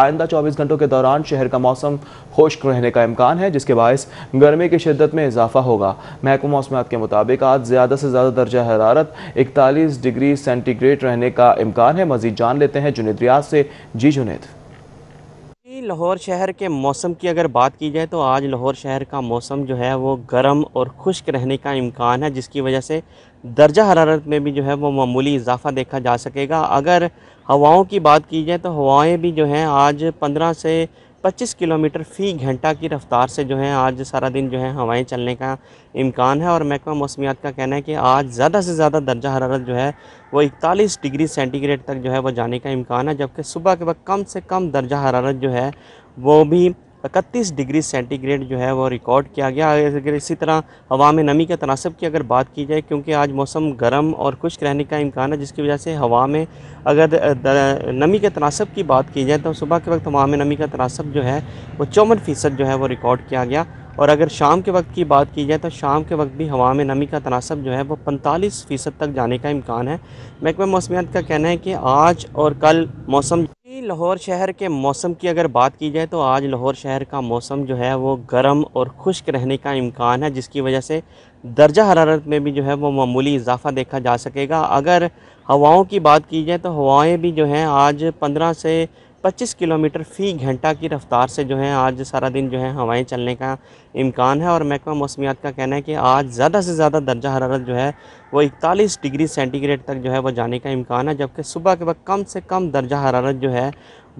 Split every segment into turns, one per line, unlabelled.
आइंदा 24 घंटों के दौरान शहर का मौसम खुश्क रहने का इम्कान है जिसके बायस गर्मी की शिद्दत में इजाफा होगा महकमा मौसमियात के मुताबिक आज ज़्यादा से ज़्यादा दर्जा हरारत इकतालीस डिग्री सेंटीग्रेड रहने का इम्कान है मजीद जान लेते हैं जुनेद रियाज से जी जुनेद लाहौर शहर के मौसम की अगर बात की जाए तो आज लाहौर शहर का मौसम जो है वो गर्म और खुश्क रहने का इम्कान है जिसकी वजह से दर्जा हरारत में भी जो है वो मामूली इजाफ़ा देखा जा सकेगा अगर हवाओं की बात की जाए तो हवाएं भी जो हैं आज 15 से 25 किलोमीटर फ़ी घंटा की रफ़्तार से जो है आज सारा दिन जो है हवाएं चलने का इम्कान है और महकमा मौसमियात का कहना है कि आज ज़्यादा से ज़्यादा दर्जा हरारत जो है वो इकतालीस डिग्री सेंटीग्रेड तक जो है वो जाने का इम्कान है जबकि सुबह के वक्त कम से कम दर्जा हरारत जो है वो भी इकतीस डिग्री सेंटीग्रेड जो है वो रिकॉर्ड किया गया अगर इसी तरह हवा में नमी के तनासब की अगर बात की जाए क्योंकि आज मौसम गर्म और खुश्क रहने का इम्कान है जिसकी वजह से हवा में अगर नमी के तनासब की बात की जाए तो सुबह के वक्त हवा में नमी का तनासब जो है वो चौवन फ़ीसद जो है वो रिकॉर्ड किया गया और अगर शाम के वक्त की बात की जाए तो शाम के वक्त भी हवा में नमी का तनासब जो है वो पैंतालीस फ़ीसद तक जाने का इम्कान है महकमा मौसमियात का कहना है कि आज और कल मौसम लाहौर शहर के मौसम की अगर बात की जाए तो आज लाहौर शहर का मौसम जो है वो गर्म और खुश्क रहने का इम्कान है जिसकी वजह से दर्जा हरारत में भी जो है वो मामूली इजाफ़ा देखा जा सकेगा अगर हवाओं की बात की जाए तो हवाएं भी जो हैं आज पंद्रह से 25 किलोमीटर फ़ी घंटा की रफ़्तार से जो है आज सारा दिन जो है हवाएं चलने का इम्कान है और महकमा मौसमियात का कहना है कि आज ज़्यादा से ज़्यादा दर्जा हरारत जो है वो इकतालीस डिग्री सेंटीग्रेड तक जो है वो जाने का इम्कान है जबकि सुबह के वक्त कम से कम दर्जा हरारत जो है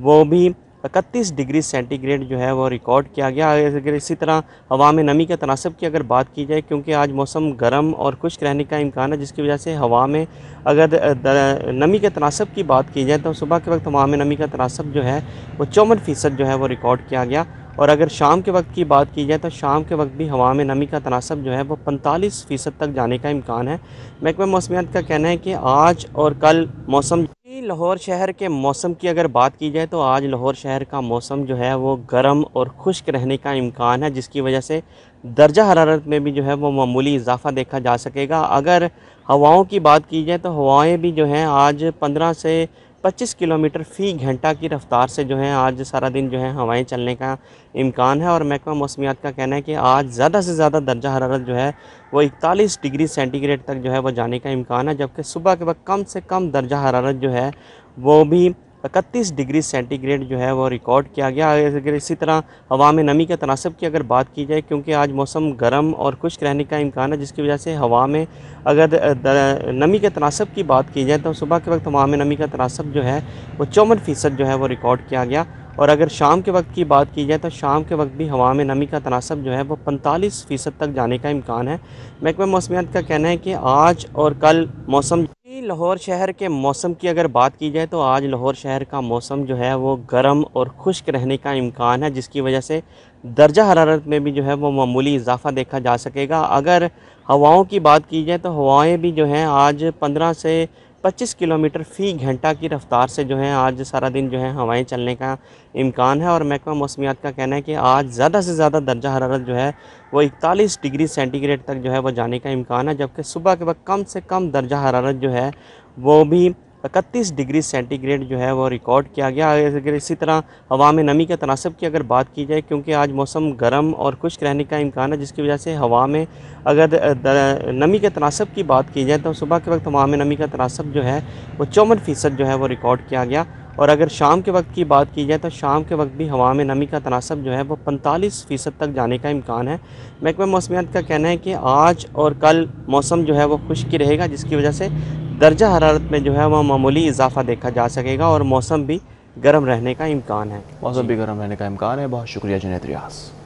वो भी इकतीस डिग्री सेंटीग्रेड जो है वो रिकॉर्ड किया गया अगर इसी तरह हवा में नमी के तनासब की अगर बात की जाए क्योंकि आज मौसम गर्म और खुश्क रहने का इम्कान है जिसकी वजह से हवा में अगर नमी के तनासब की बात की जाए तो सुबह के वक्त हवा में नमी का तनासब जो है वो चौवन फ़ीसद जो है वो रिकॉर्ड किया गया और अगर शाम के वक्त की बात की जाए तो शाम के वक्त भी हवा में नमी का तनासब जो है वो पैंतालीस फ़ीसद तक जाने का इम्कान है महकमा मौसमियात का कहना है कि आज और कल मौसम लाहौर शहर के मौसम की अगर बात की जाए तो आज लाहौर शहर का मौसम जो है वो गर्म और खुश्क रहने का इम्कान है जिसकी वजह से दर्जा हरारत में भी जो है वो मामूली इजाफ़ा देखा जा सकेगा अगर हवाओं की बात की जाए तो हवाएं भी जो हैं आज 15 से 25 किलोमीटर फ़ी घंटा की रफ़्तार से जो है आज सारा दिन जो है हवाएं चलने का इम्कान है और महकमा मौसमियात का कहना है कि आज ज़्यादा से ज़्यादा दर्जा हरारत जो है वो इकतालीस डिग्री सेंटीग्रेड तक जो है वो जाने का इम्कान है जबकि सुबह के वक्त कम से कम दर्जा हरारत जो है वो भी इकतीस डिग्री सेंटीग्रेड जो है वो रिकॉर्ड किया गया अगर इसी तरह हवा में नमी के तनासब की अगर बात की जाए क्योंकि आज मौसम गर्म और खुश्क रहने का इम्कान है जिसकी वजह से हवा में अगर नमी के तनासब की बात की जाए तो सुबह के वक्त हवा में नमी का तनासब जो है वो चौवन फ़ीसद जो है वो रिकॉर्ड किया गया और अगर शाम के वक्त की बात की जाए तो शाम के वक्त भी हवा में नमी का तनासब जो है वो पैंतालीस फ़ीसद तक जाने का इम्कान है महकमा मौसमियात का कहना है कि आज और कल मौसम लाहौर शहर के मौसम की अगर बात की जाए तो आज लाहौर शहर का मौसम जो है वो गर्म और खुश्क रहने का इम्कान है जिसकी वजह से दर्जा हरारत में भी जो है वो मामूली इजाफ़ा देखा जा सकेगा अगर हवाओं की बात की जाए तो हवाएं भी जो हैं आज पंद्रह से 25 किलोमीटर फ़ी घंटा की रफ़्तार से जो है आज सारा दिन जो है हवाएं चलने का इम्कान है और महकमा मौसमियात का कहना है कि आज ज़्यादा से ज़्यादा दर्जा हरारत जो है वो इकतालीस डिग्री सेंटीग्रेड तक जो है वो जाने का इम्कान है जबकि सुबह के वक्त कम से कम दर्जा हरारत जो है वो भी इकतीस डिग्री सेंटीग्रेड जो है वो रिकॉर्ड किया गया अगर इसी तरह हवा में नमी के तनासब की अगर बात की जाए क्योंकि आज मौसम गर्म और खुश्क रहने का इम्कान है जिसकी वजह से हवा में अगर नमी के तनासब की बात की जाए तो सुबह के वक्त हवा में नमी का तनासब जो है वो चौवन फ़ीसद जो है वो रिकॉर्ड किया गया और अगर शाम के वक्त की बात की जाए तो शाम के वक्त भी हवा में नमी का तनासब जो है वो पैंतालीस फ़ीसद तक जाने का इम्कान है महकमा मौसमियात का कहना है कि आज और कल मौसम जो है वो खुश्क रहेगा जिसकी वजह से दर्जा हरारत में जो है वह मामूली इजाफा देखा जा सकेगा और मौसम भी गर्म रहने का इम्कान है मौसम भी गर्म रहने का इम्कान है बहुत शुक्रिया जुनेद रियाज़